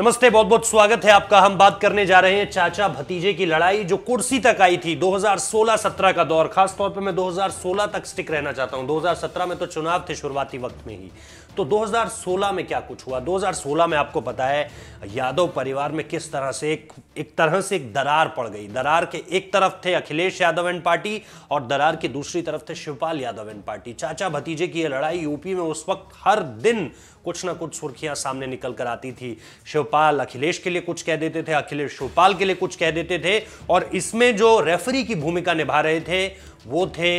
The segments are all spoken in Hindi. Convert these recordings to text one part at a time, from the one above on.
नमस्ते बहुत बहुत स्वागत है आपका हम बात करने जा रहे हैं चाचा भतीजे की लड़ाई जो कुर्सी तक आई थी 2016-17 का दौर खासतौर पर मैं 2016 तक स्टिक रहना चाहता हूं 2017 में तो चुनाव थे शुरुआती वक्त में ही तो 2016 में क्या कुछ हुआ 2016 में आपको पता है यादव परिवार में किस तरह से एक एक तरह से एक दरार पड़ गई दरार के एक तरफ थे अखिलेश यादव एंड पार्टी और दरार की दूसरी तरफ थे शिवपाल यादव एंड पार्टी चाचा भतीजे की यह लड़ाई यूपी में उस वक्त हर दिन कुछ ना कुछ सुर्खियां सामने निकल कर आती थी शिवपाल अखिलेश के लिए कुछ कह देते थे अखिलेश शिवपाल के लिए कुछ कह देते थे और इसमें जो रेफरी की भूमिका निभा रहे थे वो थे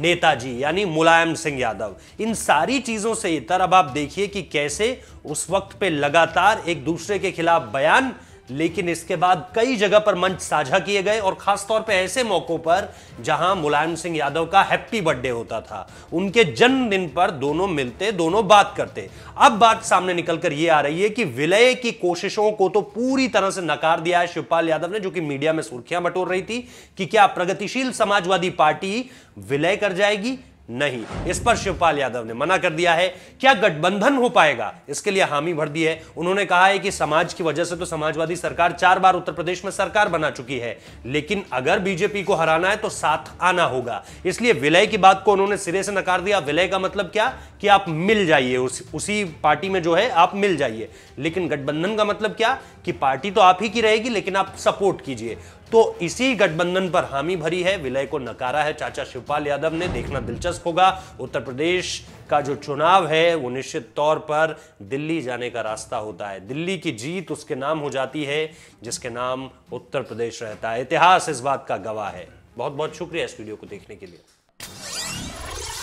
नेताजी यानी मुलायम सिंह यादव इन सारी चीजों से इतर अब आप देखिए कि कैसे उस वक्त पे लगातार एक दूसरे के खिलाफ बयान लेकिन इसके बाद कई जगह पर मंच साझा किए गए और खासतौर पर ऐसे मौकों पर जहां मुलायम सिंह यादव का हैप्पी बर्थडे होता था उनके जन्मदिन पर दोनों मिलते दोनों बात करते अब बात सामने निकलकर यह आ रही है कि विलय की कोशिशों को तो पूरी तरह से नकार दिया है शिवपाल यादव ने जो कि मीडिया में सुर्खियां बटोर रही थी कि क्या प्रगतिशील समाजवादी पार्टी विलय कर जाएगी नहीं इस पर शिवपाल यादव ने मना कर दिया है क्या गठबंधन हो पाएगा इसके लिए हामी भर दी है उन्होंने कहा है कि समाज की वजह से तो समाजवादी सरकार चार बार उत्तर प्रदेश में सरकार बना चुकी है लेकिन अगर बीजेपी को हराना है तो साथ आना होगा इसलिए विलय की बात को उन्होंने सिरे से नकार दिया विलय का मतलब क्या कि आप मिल जाइए उस, उसी पार्टी में जो है आप मिल जाइए लेकिन गठबंधन का मतलब क्या कि पार्टी तो आप ही की रहेगी लेकिन आप सपोर्ट कीजिए तो इसी गठबंधन पर हामी भरी है विलय को नकारा है चाचा शिवपाल यादव ने देखना दिलचस्प दिलचस्प होगा उत्तर प्रदेश का जो चुनाव है वो निश्चित तौर पर दिल्ली जाने का रास्ता होता है दिल्ली की जीत उसके नाम हो जाती है जिसके नाम उत्तर प्रदेश रहता है इतिहास इस बात का गवाह है बहुत बहुत शुक्रिया इस वीडियो को देखने के लिए